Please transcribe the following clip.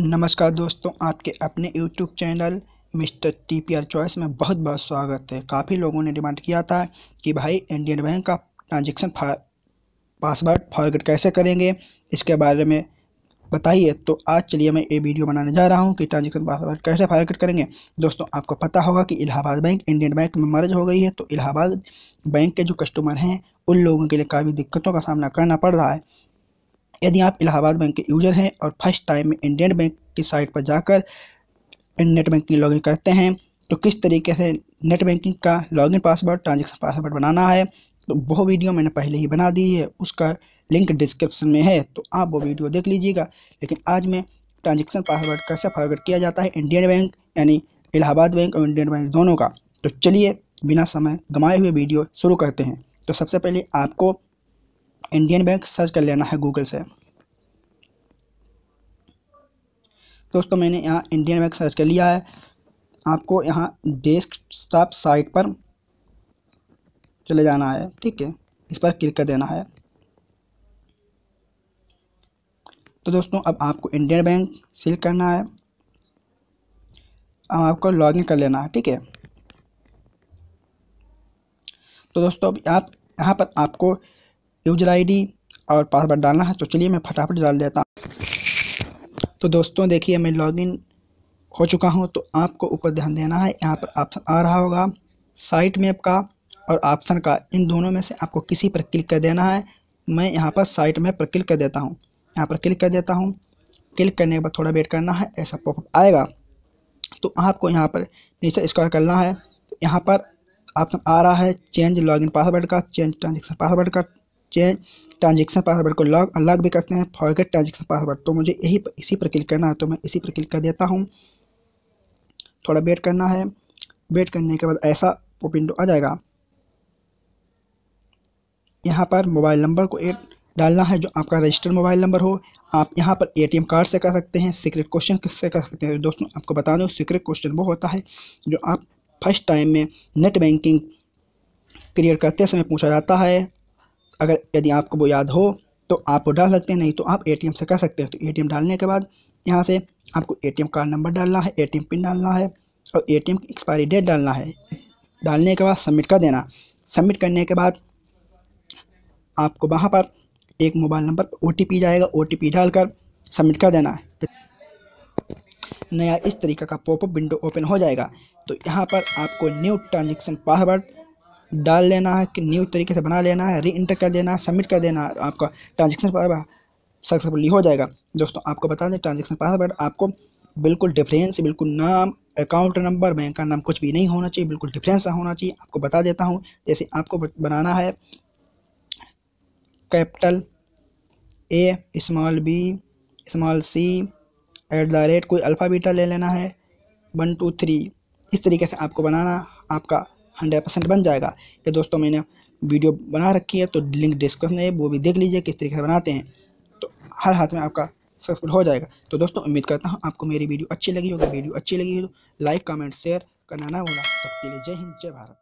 नमस्कार दोस्तों आपके अपने YouTube channel mister T P R choice में बहुत बहुत स्वागत है काफ़ी लोगों ने डिमांड किया था कि भाई इंडियन बैंक का ट्रांजेक्शन पासवर्ड फॉरवर्ड कैसे करेंगे इसके बारे में बताइए तो आज चलिए मैं ये वीडियो बनाने जा रहा हूँ कि ट्रांजेक्शन पासवर्ड कैसे फॉरवर्ड करेंगे दोस्तों आपको पता होगा कि इलाहाबाद बैंक इंडियन बैंक में मर्ज हो गई है तो इलाहाबाद बैंक के जो कस्टमर हैं उन लोगों के लिए काफ़ी दिक्कतों का सामना करना पड़ रहा है यदि आप इलाहाबाद बैंक के यूज़र हैं और फर्स्ट टाइम में इंडियन बैंक की साइट पर जाकर नेट बैंकिंग लॉगिन करते हैं तो किस तरीके से नेट बैंकिंग का लॉगिन पासवर्ड ट्रांजेक्शन पासवर्ड बनाना है तो वो वीडियो मैंने पहले ही बना दी है उसका लिंक डिस्क्रिप्शन में है तो आप वो वीडियो देख लीजिएगा लेकिन आज मैं ट्रांजेक्शन पासवर्ड कैसे फॉरवर्ड किया जाता है इंडियन बैंक यानी इलाहाबाद बैंक और इंडियन बैंक दोनों का तो चलिए बिना समय गमाए हुए वीडियो शुरू करते हैं तो सबसे पहले आपको इंडियन बैंक सर्च कर लेना है गूगल से दोस्तों मैंने यहाँ इंडियन बैंक सर्च कर लिया है आपको यहाँ डेस्कटॉप साइट पर चले जाना है ठीक है इस पर क्लिक कर देना है तो दोस्तों अब आपको इंडियन बैंक सिल करना है अब आपको लॉगिन कर लेना है ठीक है तो दोस्तों अब आप यहाँ पर आपको यूजर आईडी और पासवर्ड डालना है तो चलिए मैं फटाफट डाल देता हूँ तो दोस्तों देखिए मैं लॉगिन हो चुका हूँ तो आपको ऊपर ध्यान देना है यहाँ पर ऑप्शन आ रहा होगा साइट मैप का और ऑप्शन का इन दोनों में से आपको किसी पर क्लिक कर देना है मैं यहाँ पर साइट मैप पर क्लिक कर देता हूँ यहाँ पर क्लिक कर देता हूँ क्लिक करने के बाद थोड़ा वेट करना है ऐसा पॉपअप आएगा तो आपको यहाँ पर नीचे स्क्रॉल करना है यहाँ पर ऑप्शन आ रहा है चेंज लॉगिन पासवर्ड का चेंज ट्रांजेक्शन पासवर्ड का चेंज ट्रांजेक्शन पासवर्ड को लॉग अनलॉक भी करते हैं फॉरगेट ट्रांजेक्शन पासवर्ड तो मुझे यही इसी पर क्लिक करना है तो मैं इसी पर क्लिक कर देता हूँ थोड़ा वेट करना है वेट करने के बाद ऐसा विंडो आ जाएगा यहाँ पर मोबाइल नंबर को एड डालना है जो आपका रजिस्टर्ड मोबाइल नंबर हो आप यहाँ पर एटीएम कार्ड से कर सकते हैं सीक्रेट क्वेश्चन किससे कर सकते हैं दोस्तों आपको बता दूँ सीक्रेट क्वेश्चन वो होता है जो आप फर्स्ट टाइम में नेट बैंकिंग क्रिएट करते समय पूछा जाता है अगर यदि आपको वो याद हो तो आप वो डाल सकते हैं नहीं तो आप एटीएम से कर सकते हैं तो एटीएम डालने के बाद यहाँ से आपको एटीएम कार्ड नंबर डालना है एटीएम पिन डालना है और एटीएम की एक्सपायरी डेट डालना है डालने के बाद सबमिट कर देना सबमिट करने के बाद आपको वहाँ पर एक मोबाइल नंबर पर ओ जाएगा ओ डालकर सबमिट कर देना है नया इस तरीके का पॉपअप विंडो ओपन हो जाएगा तो यहाँ पर आपको न्यू ट्रांजेक्शन पासवर्ड डाल लेना है कि न्यू तरीके से बना लेना है री इंटर कर देना है सबमिट कर देना है आपका ट्रांजेक्शन पासवर्ड सक्सेसफुली हो जाएगा दोस्तों आपको बता दें ट्रांजेक्शन पासवर्ड आपको बिल्कुल डिफरेंस बिल्कुल नाम अकाउंट नंबर बैंक का नाम कुछ भी नहीं होना चाहिए बिल्कुल डिफरेंस होना चाहिए आपको बता देता हूँ जैसे आपको बनाना है capital A small B small C at the rate कोई अल्फ़ाबीटा ले लेना है वन टू थ्री इस तरीके से आपको बनाना आपका हंड्रेड परसेंट बन जाएगा ये दोस्तों मैंने वीडियो बना रखी है तो लिंक डिस्क्रिप्शन में वो भी देख लीजिए किस तरीके से बनाते हैं तो हर हाथ में आपका सक्सेसफुल हो जाएगा तो दोस्तों उम्मीद करता हूँ आपको मेरी वीडियो अच्छी लगी होगी वीडियो अच्छी लगी हो तो लाइक कमेंट शेयर करना ना भूलना सबके लिए जय हिंद जय भारत